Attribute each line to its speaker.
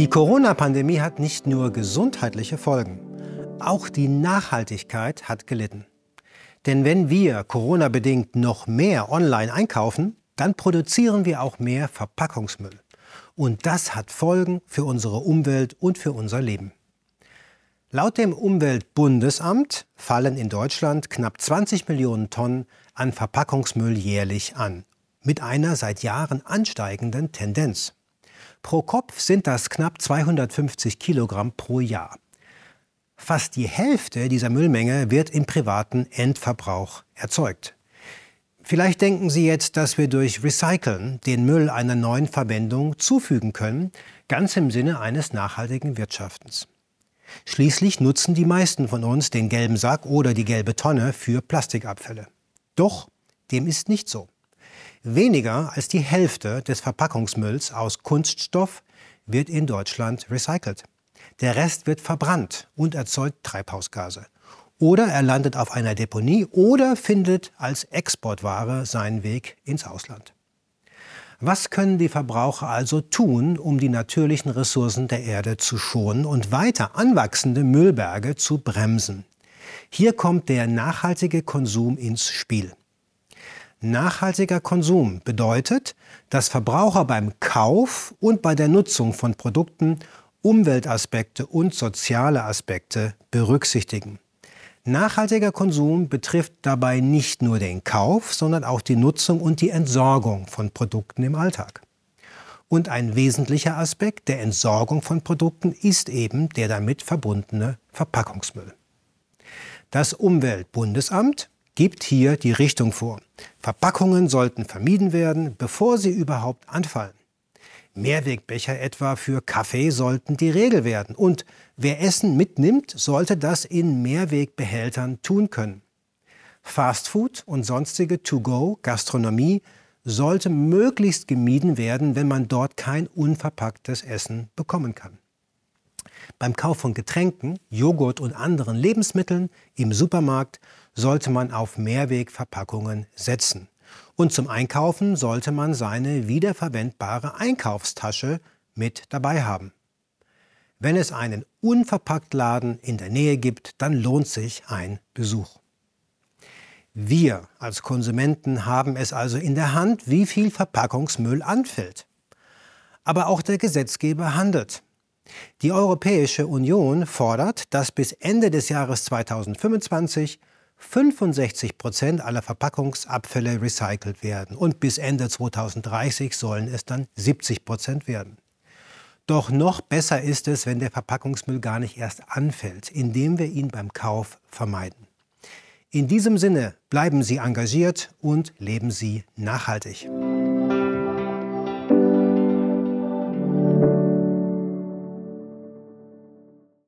Speaker 1: Die Corona-Pandemie hat nicht nur gesundheitliche Folgen, auch die Nachhaltigkeit hat gelitten. Denn wenn wir Corona-bedingt noch mehr online einkaufen, dann produzieren wir auch mehr Verpackungsmüll. Und das hat Folgen für unsere Umwelt und für unser Leben. Laut dem Umweltbundesamt fallen in Deutschland knapp 20 Millionen Tonnen an Verpackungsmüll jährlich an, mit einer seit Jahren ansteigenden Tendenz. Pro Kopf sind das knapp 250 Kilogramm pro Jahr. Fast die Hälfte dieser Müllmenge wird im privaten Endverbrauch erzeugt. Vielleicht denken Sie jetzt, dass wir durch Recyceln den Müll einer neuen Verwendung zufügen können, ganz im Sinne eines nachhaltigen Wirtschaftens. Schließlich nutzen die meisten von uns den gelben Sack oder die gelbe Tonne für Plastikabfälle. Doch dem ist nicht so. Weniger als die Hälfte des Verpackungsmülls aus Kunststoff wird in Deutschland recycelt. Der Rest wird verbrannt und erzeugt Treibhausgase. Oder er landet auf einer Deponie oder findet als Exportware seinen Weg ins Ausland. Was können die Verbraucher also tun, um die natürlichen Ressourcen der Erde zu schonen und weiter anwachsende Müllberge zu bremsen? Hier kommt der nachhaltige Konsum ins Spiel. Nachhaltiger Konsum bedeutet, dass Verbraucher beim Kauf und bei der Nutzung von Produkten Umweltaspekte und soziale Aspekte berücksichtigen. Nachhaltiger Konsum betrifft dabei nicht nur den Kauf, sondern auch die Nutzung und die Entsorgung von Produkten im Alltag. Und ein wesentlicher Aspekt der Entsorgung von Produkten ist eben der damit verbundene Verpackungsmüll. Das Umweltbundesamt gibt hier die Richtung vor. Verpackungen sollten vermieden werden, bevor sie überhaupt anfallen. Mehrwegbecher etwa für Kaffee sollten die Regel werden. Und wer Essen mitnimmt, sollte das in Mehrwegbehältern tun können. Fastfood und sonstige To-Go-Gastronomie sollte möglichst gemieden werden, wenn man dort kein unverpacktes Essen bekommen kann. Beim Kauf von Getränken, Joghurt und anderen Lebensmitteln im Supermarkt sollte man auf Mehrwegverpackungen setzen. Und zum Einkaufen sollte man seine wiederverwendbare Einkaufstasche mit dabei haben. Wenn es einen Unverpacktladen in der Nähe gibt, dann lohnt sich ein Besuch. Wir als Konsumenten haben es also in der Hand, wie viel Verpackungsmüll anfällt. Aber auch der Gesetzgeber handelt. Die Europäische Union fordert, dass bis Ende des Jahres 2025 65 Prozent aller Verpackungsabfälle recycelt werden und bis Ende 2030 sollen es dann 70 Prozent werden. Doch noch besser ist es, wenn der Verpackungsmüll gar nicht erst anfällt, indem wir ihn beim Kauf vermeiden. In diesem Sinne bleiben Sie engagiert und leben Sie nachhaltig.